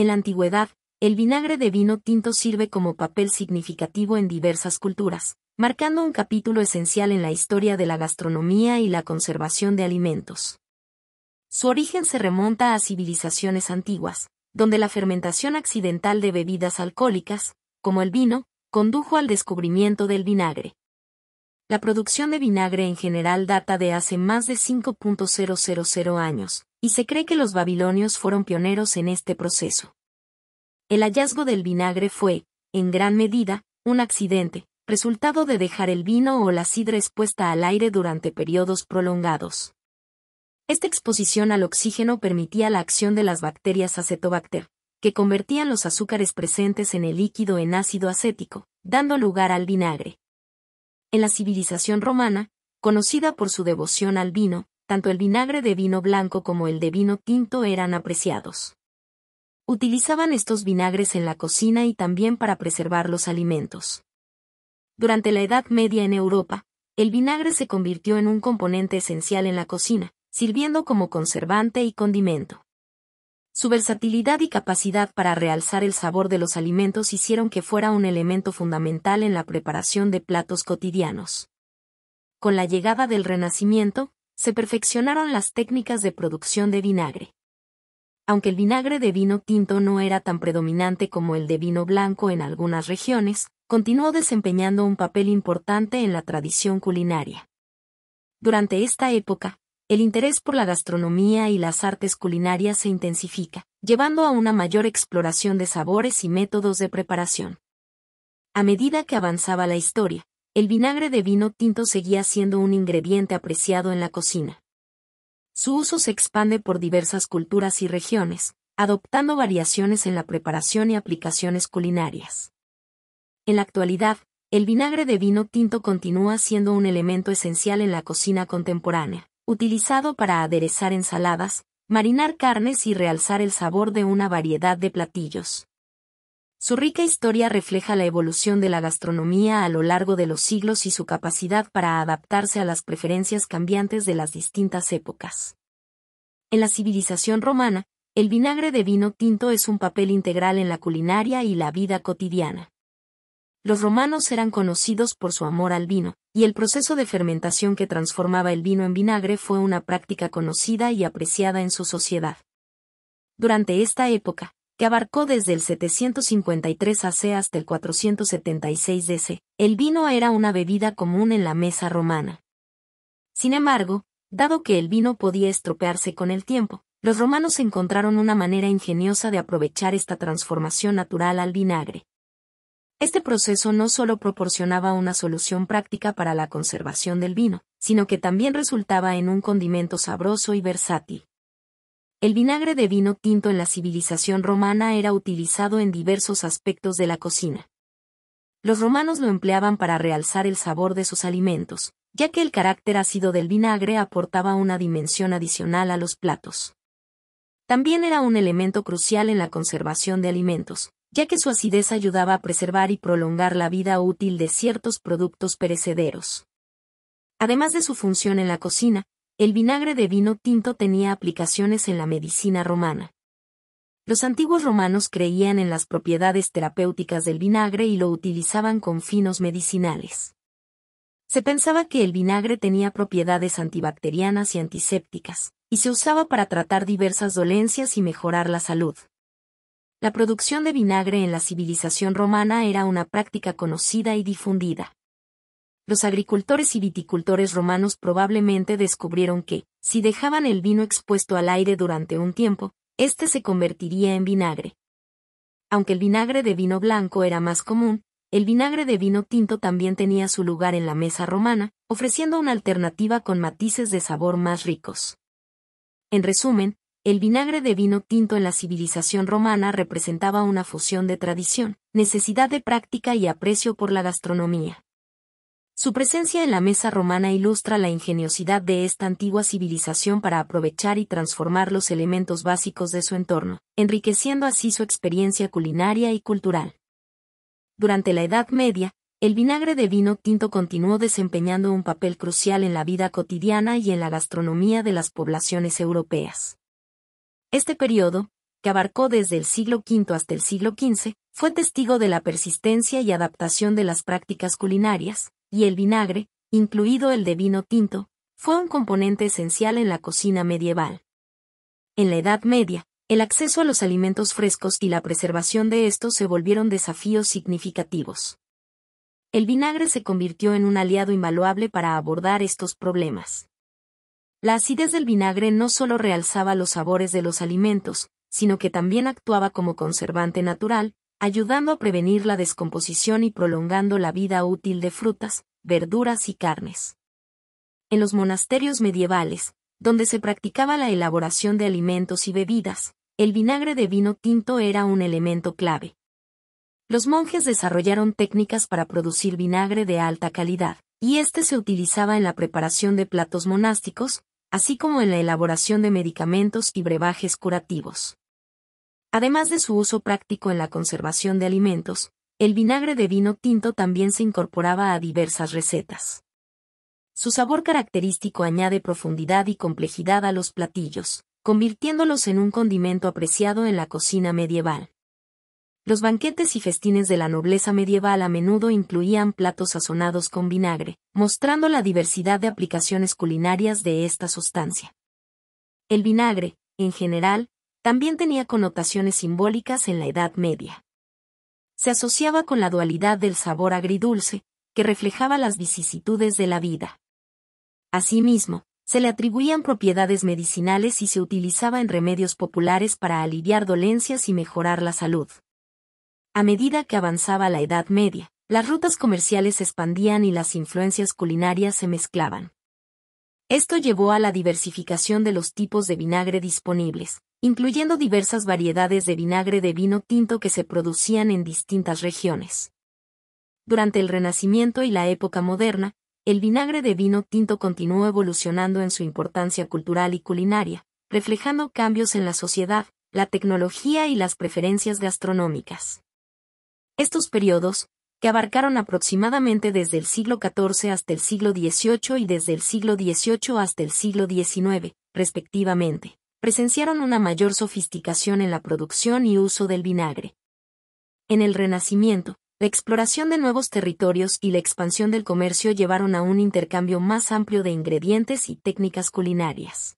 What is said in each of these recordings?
En la antigüedad, el vinagre de vino tinto sirve como papel significativo en diversas culturas, marcando un capítulo esencial en la historia de la gastronomía y la conservación de alimentos. Su origen se remonta a civilizaciones antiguas, donde la fermentación accidental de bebidas alcohólicas, como el vino, condujo al descubrimiento del vinagre. La producción de vinagre en general data de hace más de 5.000 años, y se cree que los babilonios fueron pioneros en este proceso. El hallazgo del vinagre fue, en gran medida, un accidente, resultado de dejar el vino o la sidra expuesta al aire durante periodos prolongados. Esta exposición al oxígeno permitía la acción de las bacterias acetobacter, que convertían los azúcares presentes en el líquido en ácido acético, dando lugar al vinagre. En la civilización romana, conocida por su devoción al vino, tanto el vinagre de vino blanco como el de vino tinto eran apreciados. Utilizaban estos vinagres en la cocina y también para preservar los alimentos. Durante la Edad Media en Europa, el vinagre se convirtió en un componente esencial en la cocina, sirviendo como conservante y condimento. Su versatilidad y capacidad para realzar el sabor de los alimentos hicieron que fuera un elemento fundamental en la preparación de platos cotidianos. Con la llegada del Renacimiento, se perfeccionaron las técnicas de producción de vinagre. Aunque el vinagre de vino tinto no era tan predominante como el de vino blanco en algunas regiones, continuó desempeñando un papel importante en la tradición culinaria. Durante esta época, el interés por la gastronomía y las artes culinarias se intensifica, llevando a una mayor exploración de sabores y métodos de preparación. A medida que avanzaba la historia, el vinagre de vino tinto seguía siendo un ingrediente apreciado en la cocina. Su uso se expande por diversas culturas y regiones, adoptando variaciones en la preparación y aplicaciones culinarias. En la actualidad, el vinagre de vino tinto continúa siendo un elemento esencial en la cocina contemporánea, utilizado para aderezar ensaladas, marinar carnes y realzar el sabor de una variedad de platillos. Su rica historia refleja la evolución de la gastronomía a lo largo de los siglos y su capacidad para adaptarse a las preferencias cambiantes de las distintas épocas. En la civilización romana, el vinagre de vino tinto es un papel integral en la culinaria y la vida cotidiana. Los romanos eran conocidos por su amor al vino, y el proceso de fermentación que transformaba el vino en vinagre fue una práctica conocida y apreciada en su sociedad. Durante esta época, que abarcó desde el 753 AC hasta el 476 DC, el vino era una bebida común en la mesa romana. Sin embargo, dado que el vino podía estropearse con el tiempo, los romanos encontraron una manera ingeniosa de aprovechar esta transformación natural al vinagre. Este proceso no solo proporcionaba una solución práctica para la conservación del vino, sino que también resultaba en un condimento sabroso y versátil. El vinagre de vino tinto en la civilización romana era utilizado en diversos aspectos de la cocina. Los romanos lo empleaban para realzar el sabor de sus alimentos, ya que el carácter ácido del vinagre aportaba una dimensión adicional a los platos. También era un elemento crucial en la conservación de alimentos, ya que su acidez ayudaba a preservar y prolongar la vida útil de ciertos productos perecederos. Además de su función en la cocina, el vinagre de vino tinto tenía aplicaciones en la medicina romana. Los antiguos romanos creían en las propiedades terapéuticas del vinagre y lo utilizaban con finos medicinales. Se pensaba que el vinagre tenía propiedades antibacterianas y antisépticas, y se usaba para tratar diversas dolencias y mejorar la salud. La producción de vinagre en la civilización romana era una práctica conocida y difundida los agricultores y viticultores romanos probablemente descubrieron que, si dejaban el vino expuesto al aire durante un tiempo, éste se convertiría en vinagre. Aunque el vinagre de vino blanco era más común, el vinagre de vino tinto también tenía su lugar en la mesa romana, ofreciendo una alternativa con matices de sabor más ricos. En resumen, el vinagre de vino tinto en la civilización romana representaba una fusión de tradición, necesidad de práctica y aprecio por la gastronomía. Su presencia en la mesa romana ilustra la ingeniosidad de esta antigua civilización para aprovechar y transformar los elementos básicos de su entorno, enriqueciendo así su experiencia culinaria y cultural. Durante la Edad Media, el vinagre de vino tinto continuó desempeñando un papel crucial en la vida cotidiana y en la gastronomía de las poblaciones europeas. Este periodo, que abarcó desde el siglo V hasta el siglo XV, fue testigo de la persistencia y adaptación de las prácticas culinarias, y el vinagre, incluido el de vino tinto, fue un componente esencial en la cocina medieval. En la Edad Media, el acceso a los alimentos frescos y la preservación de estos se volvieron desafíos significativos. El vinagre se convirtió en un aliado invaluable para abordar estos problemas. La acidez del vinagre no solo realzaba los sabores de los alimentos, sino que también actuaba como conservante natural, ayudando a prevenir la descomposición y prolongando la vida útil de frutas, verduras y carnes. En los monasterios medievales, donde se practicaba la elaboración de alimentos y bebidas, el vinagre de vino tinto era un elemento clave. Los monjes desarrollaron técnicas para producir vinagre de alta calidad, y este se utilizaba en la preparación de platos monásticos, así como en la elaboración de medicamentos y brebajes curativos. Además de su uso práctico en la conservación de alimentos, el vinagre de vino tinto también se incorporaba a diversas recetas. Su sabor característico añade profundidad y complejidad a los platillos, convirtiéndolos en un condimento apreciado en la cocina medieval. Los banquetes y festines de la nobleza medieval a menudo incluían platos sazonados con vinagre, mostrando la diversidad de aplicaciones culinarias de esta sustancia. El vinagre, en general, también tenía connotaciones simbólicas en la Edad Media. Se asociaba con la dualidad del sabor agridulce, que reflejaba las vicisitudes de la vida. Asimismo, se le atribuían propiedades medicinales y se utilizaba en remedios populares para aliviar dolencias y mejorar la salud. A medida que avanzaba la Edad Media, las rutas comerciales se expandían y las influencias culinarias se mezclaban. Esto llevó a la diversificación de los tipos de vinagre disponibles, incluyendo diversas variedades de vinagre de vino tinto que se producían en distintas regiones. Durante el Renacimiento y la época moderna, el vinagre de vino tinto continuó evolucionando en su importancia cultural y culinaria, reflejando cambios en la sociedad, la tecnología y las preferencias gastronómicas. Estos periodos, que abarcaron aproximadamente desde el siglo XIV hasta el siglo XVIII y desde el siglo XVIII hasta el siglo XIX, respectivamente, presenciaron una mayor sofisticación en la producción y uso del vinagre. En el Renacimiento, la exploración de nuevos territorios y la expansión del comercio llevaron a un intercambio más amplio de ingredientes y técnicas culinarias.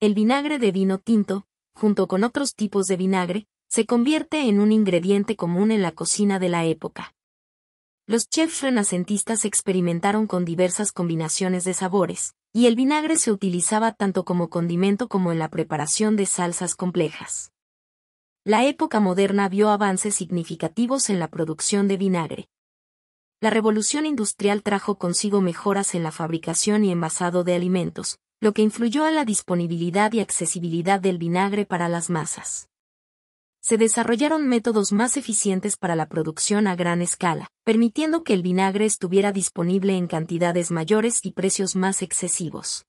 El vinagre de vino tinto, junto con otros tipos de vinagre, se convierte en un ingrediente común en la cocina de la época. Los chefs renacentistas experimentaron con diversas combinaciones de sabores, y el vinagre se utilizaba tanto como condimento como en la preparación de salsas complejas. La época moderna vio avances significativos en la producción de vinagre. La revolución industrial trajo consigo mejoras en la fabricación y envasado de alimentos, lo que influyó en la disponibilidad y accesibilidad del vinagre para las masas se desarrollaron métodos más eficientes para la producción a gran escala, permitiendo que el vinagre estuviera disponible en cantidades mayores y precios más excesivos.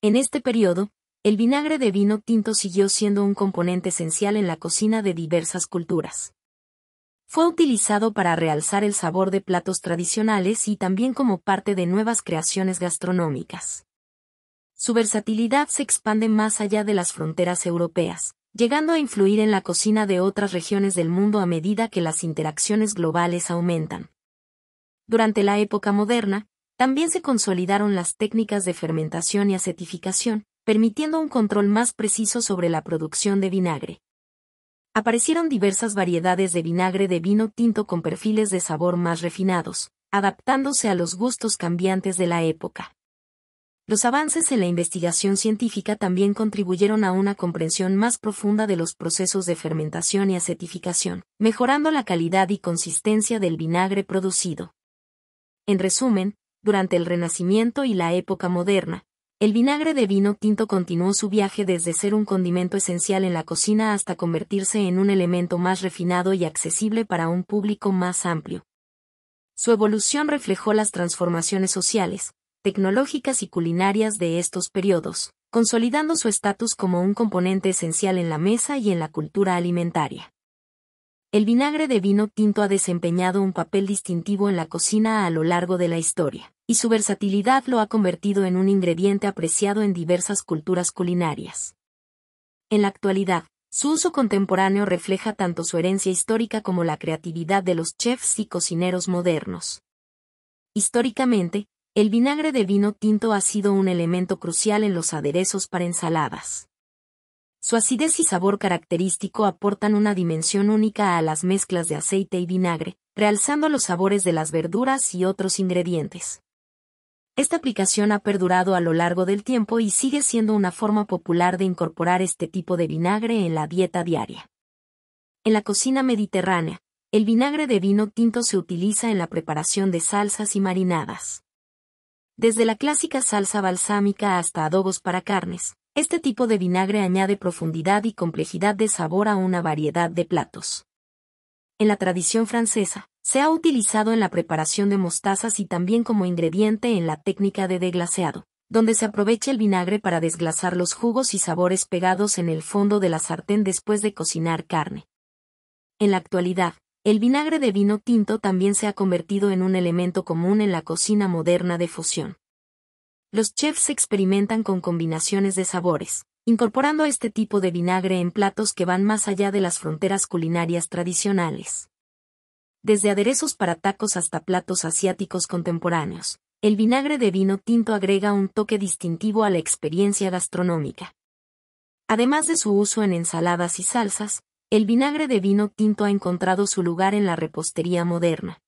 En este periodo, el vinagre de vino tinto siguió siendo un componente esencial en la cocina de diversas culturas. Fue utilizado para realzar el sabor de platos tradicionales y también como parte de nuevas creaciones gastronómicas. Su versatilidad se expande más allá de las fronteras europeas, llegando a influir en la cocina de otras regiones del mundo a medida que las interacciones globales aumentan. Durante la época moderna, también se consolidaron las técnicas de fermentación y acetificación, permitiendo un control más preciso sobre la producción de vinagre. Aparecieron diversas variedades de vinagre de vino tinto con perfiles de sabor más refinados, adaptándose a los gustos cambiantes de la época. Los avances en la investigación científica también contribuyeron a una comprensión más profunda de los procesos de fermentación y acetificación, mejorando la calidad y consistencia del vinagre producido. En resumen, durante el Renacimiento y la época moderna, el vinagre de vino tinto continuó su viaje desde ser un condimento esencial en la cocina hasta convertirse en un elemento más refinado y accesible para un público más amplio. Su evolución reflejó las transformaciones sociales, tecnológicas y culinarias de estos periodos, consolidando su estatus como un componente esencial en la mesa y en la cultura alimentaria. El vinagre de vino tinto ha desempeñado un papel distintivo en la cocina a lo largo de la historia, y su versatilidad lo ha convertido en un ingrediente apreciado en diversas culturas culinarias. En la actualidad, su uso contemporáneo refleja tanto su herencia histórica como la creatividad de los chefs y cocineros modernos. Históricamente, el vinagre de vino tinto ha sido un elemento crucial en los aderezos para ensaladas. Su acidez y sabor característico aportan una dimensión única a las mezclas de aceite y vinagre, realzando los sabores de las verduras y otros ingredientes. Esta aplicación ha perdurado a lo largo del tiempo y sigue siendo una forma popular de incorporar este tipo de vinagre en la dieta diaria. En la cocina mediterránea, el vinagre de vino tinto se utiliza en la preparación de salsas y marinadas. Desde la clásica salsa balsámica hasta adobos para carnes, este tipo de vinagre añade profundidad y complejidad de sabor a una variedad de platos. En la tradición francesa, se ha utilizado en la preparación de mostazas y también como ingrediente en la técnica de deglaseado, donde se aprovecha el vinagre para desglasar los jugos y sabores pegados en el fondo de la sartén después de cocinar carne. En la actualidad, el vinagre de vino tinto también se ha convertido en un elemento común en la cocina moderna de fusión. Los chefs experimentan con combinaciones de sabores, incorporando este tipo de vinagre en platos que van más allá de las fronteras culinarias tradicionales. Desde aderezos para tacos hasta platos asiáticos contemporáneos, el vinagre de vino tinto agrega un toque distintivo a la experiencia gastronómica. Además de su uso en ensaladas y salsas, el vinagre de vino tinto ha encontrado su lugar en la repostería moderna.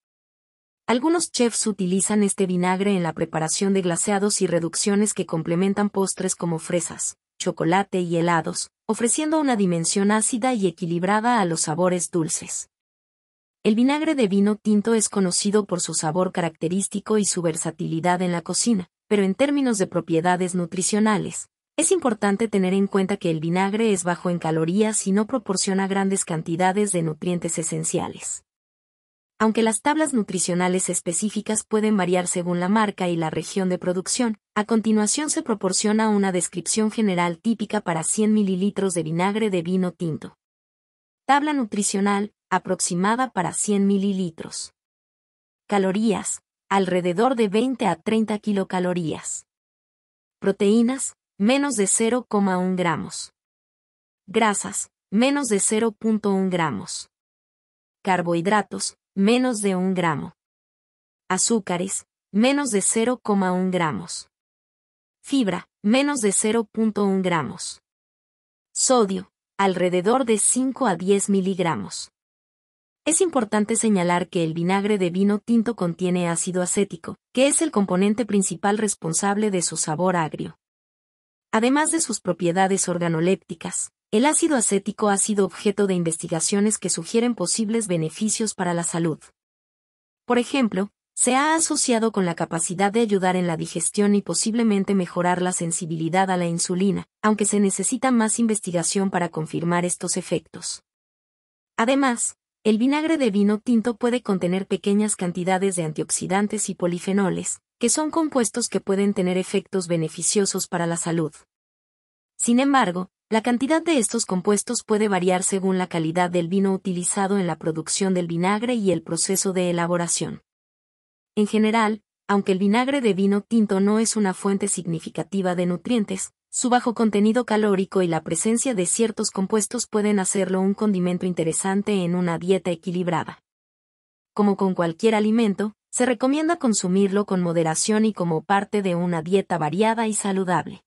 Algunos chefs utilizan este vinagre en la preparación de glaseados y reducciones que complementan postres como fresas, chocolate y helados, ofreciendo una dimensión ácida y equilibrada a los sabores dulces. El vinagre de vino tinto es conocido por su sabor característico y su versatilidad en la cocina, pero en términos de propiedades nutricionales, es importante tener en cuenta que el vinagre es bajo en calorías y no proporciona grandes cantidades de nutrientes esenciales. Aunque las tablas nutricionales específicas pueden variar según la marca y la región de producción, a continuación se proporciona una descripción general típica para 100 ml de vinagre de vino tinto. Tabla nutricional, aproximada para 100 ml. Calorías, alrededor de 20 a 30 kilocalorías. Proteínas, menos de 0,1 gramos. Grasas, menos de 0,1 gramos. Carbohidratos, menos de 1 gramo. Azúcares, menos de 0,1 gramos. Fibra, menos de 0,1 gramos. Sodio, alrededor de 5 a 10 miligramos. Es importante señalar que el vinagre de vino tinto contiene ácido acético, que es el componente principal responsable de su sabor agrio. Además de sus propiedades organolépticas, el ácido acético ha sido objeto de investigaciones que sugieren posibles beneficios para la salud. Por ejemplo, se ha asociado con la capacidad de ayudar en la digestión y posiblemente mejorar la sensibilidad a la insulina, aunque se necesita más investigación para confirmar estos efectos. Además, el vinagre de vino tinto puede contener pequeñas cantidades de antioxidantes y polifenoles, que son compuestos que pueden tener efectos beneficiosos para la salud. Sin embargo, la cantidad de estos compuestos puede variar según la calidad del vino utilizado en la producción del vinagre y el proceso de elaboración. En general, aunque el vinagre de vino tinto no es una fuente significativa de nutrientes, su bajo contenido calórico y la presencia de ciertos compuestos pueden hacerlo un condimento interesante en una dieta equilibrada. Como con cualquier alimento, se recomienda consumirlo con moderación y como parte de una dieta variada y saludable.